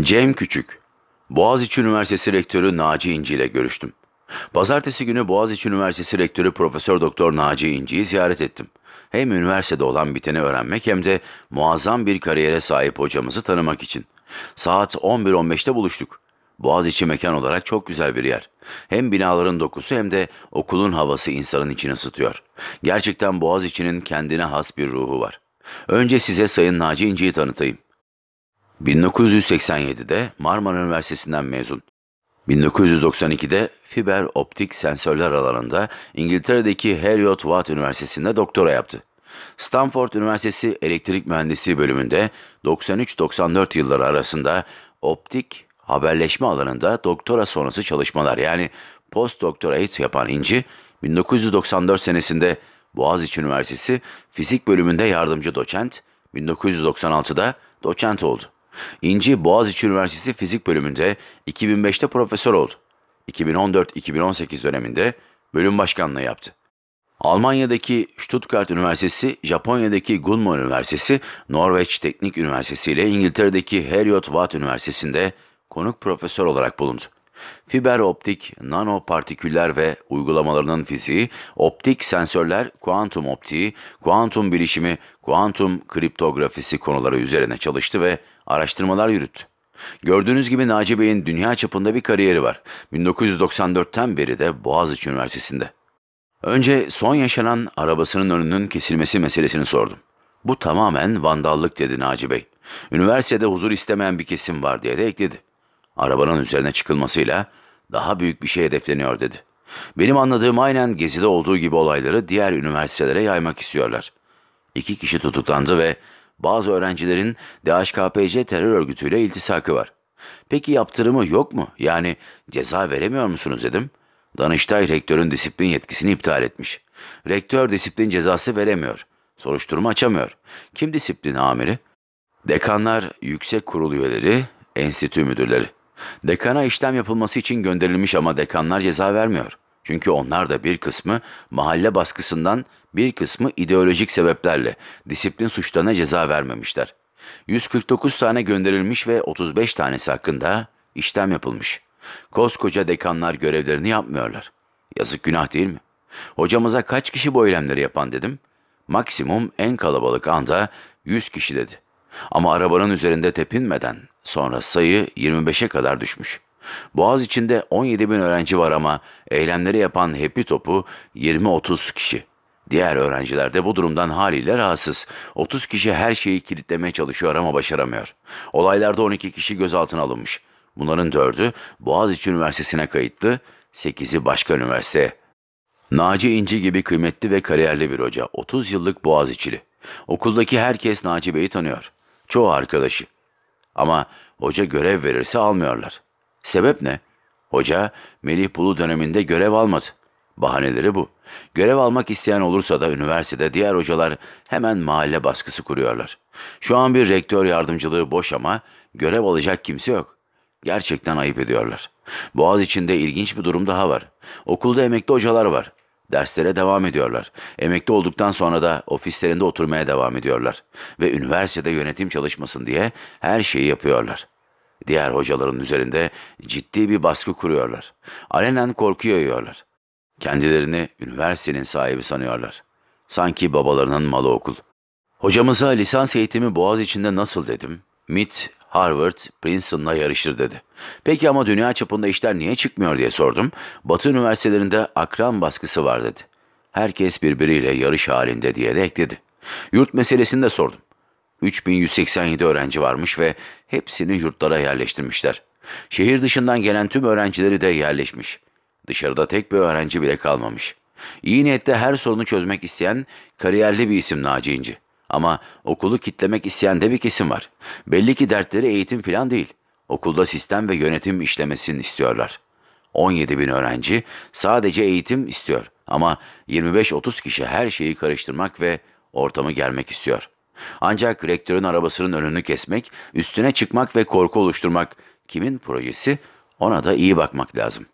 Cem Küçük, Boğaziçi Üniversitesi Rektörü Naci İnci ile görüştüm. Pazartesi günü Boğaziçi Üniversitesi Rektörü Profesör Doktor Naci İnci'yi ziyaret ettim. Hem üniversitede olan biteni öğrenmek hem de muazzam bir kariyere sahip hocamızı tanımak için. Saat 11.15'te buluştuk. Boğaziçi mekan olarak çok güzel bir yer. Hem binaların dokusu hem de okulun havası insanın içini ısıtıyor. Gerçekten Boğaziçi'nin kendine has bir ruhu var. Önce size Sayın Naci İnci'yi tanıtayım. 1987'de Marmara Üniversitesi'nden mezun. 1992'de fiber optik sensörler alanında İngiltere'deki Heriot Watt Üniversitesi'nde doktora yaptı. Stanford Üniversitesi Elektrik Mühendisliği bölümünde 93-94 yılları arasında optik haberleşme alanında doktora sonrası çalışmalar yani post doctorate yapan İnci, 1994 senesinde Boğaziçi Üniversitesi Fizik bölümünde yardımcı doçent, 1996'da doçent oldu. İnci Boğaziçi Üniversitesi Fizik bölümünde 2005'te profesör oldu. 2014-2018 döneminde bölüm başkanlığı yaptı. Almanya'daki Stuttgart Üniversitesi, Japonya'daki Gunma Üniversitesi, Norveç Teknik Üniversitesi ile İngiltere'deki Heriot Watt Üniversitesi'nde konuk profesör olarak bulundu. Fiber optik, partiküller ve uygulamalarının fiziği, optik sensörler, kuantum optiği, kuantum bilişimi, kuantum kriptografisi konuları üzerine çalıştı ve araştırmalar yürüttü. Gördüğünüz gibi Naci Bey'in dünya çapında bir kariyeri var. 1994'ten beri de Boğaziçi Üniversitesi'nde. Önce son yaşanan arabasının önünün kesilmesi meselesini sordum. Bu tamamen vandallık dedi Naci Bey. Üniversitede huzur istemeyen bir kesim var diye de ekledi. Arabanın üzerine çıkılmasıyla daha büyük bir şey hedefleniyor dedi. Benim anladığım aynen gezide olduğu gibi olayları diğer üniversitelere yaymak istiyorlar. İki kişi tutuklandı ve bazı öğrencilerin DHKPC terör örgütüyle iltisakı var. Peki yaptırımı yok mu? Yani ceza veremiyor musunuz dedim. Danıştay rektörün disiplin yetkisini iptal etmiş. Rektör disiplin cezası veremiyor. Soruşturma açamıyor. Kim disiplin amiri? Dekanlar, yüksek kurul üyeleri, enstitü müdürleri. Dekana işlem yapılması için gönderilmiş ama dekanlar ceza vermiyor. Çünkü onlar da bir kısmı mahalle baskısından, bir kısmı ideolojik sebeplerle disiplin suçlarına ceza vermemişler. 149 tane gönderilmiş ve 35 tanesi hakkında işlem yapılmış. Koskoca dekanlar görevlerini yapmıyorlar. Yazık günah değil mi? Hocamıza kaç kişi bu eylemleri yapan dedim. Maksimum en kalabalık anda 100 kişi dedi. Ama arabanın üzerinde tepinmeden Sonra sayı 25'e kadar düşmüş. Boğaz içinde 17 bin öğrenci var ama eylemleri yapan Hepi Topu 20-30 kişi. Diğer öğrenciler de bu durumdan haliyle rahatsız. 30 kişi her şeyi kilitlemeye çalışıyor ama başaramıyor. Olaylarda 12 kişi gözaltına alınmış. Bunların 4'ü Boğaziçi Üniversitesi'ne kayıtlı, 8'i başka üniversiteye. Naci İnci gibi kıymetli ve kariyerli bir hoca, 30 yıllık Boğaziçi'li. Okuldaki herkes Naci Bey'i tanıyor. Çoğu arkadaşı. Ama hoca görev verirse almıyorlar. Sebep ne? Hoca Melih Bulu döneminde görev almadı. Bahaneleri bu. Görev almak isteyen olursa da üniversitede diğer hocalar hemen mahalle baskısı kuruyorlar. Şu an bir rektör yardımcılığı boş ama görev alacak kimse yok. Gerçekten ayıp ediyorlar. Boğaz içinde ilginç bir durum daha var. Okulda emekli hocalar var. Derslere devam ediyorlar. Emekli olduktan sonra da ofislerinde oturmaya devam ediyorlar. Ve üniversitede yönetim çalışmasın diye her şeyi yapıyorlar. Diğer hocaların üzerinde ciddi bir baskı kuruyorlar. Alenen korku yayıyorlar. Kendilerini üniversitenin sahibi sanıyorlar. Sanki babalarının malı okul. Hocamıza lisans eğitimi Boğaz içinde nasıl dedim. MIT Harvard, Princeton'la yarışır dedi. Peki ama dünya çapında işler niye çıkmıyor diye sordum. Batı üniversitelerinde akran baskısı var dedi. Herkes birbiriyle yarış halinde diye de ekledi. Yurt meselesini de sordum. 3187 öğrenci varmış ve hepsini yurtlara yerleştirmişler. Şehir dışından gelen tüm öğrencileri de yerleşmiş. Dışarıda tek bir öğrenci bile kalmamış. İyi niyette her sorunu çözmek isteyen kariyerli bir isim Naci İnci. Ama okulu kitlemek isteyen de bir kesim var. Belli ki dertleri eğitim falan değil. Okulda sistem ve yönetim işlemesini istiyorlar. 17 bin öğrenci sadece eğitim istiyor. Ama 25-30 kişi her şeyi karıştırmak ve ortamı gelmek istiyor. Ancak rektörün arabasının önünü kesmek, üstüne çıkmak ve korku oluşturmak kimin projesi ona da iyi bakmak lazım.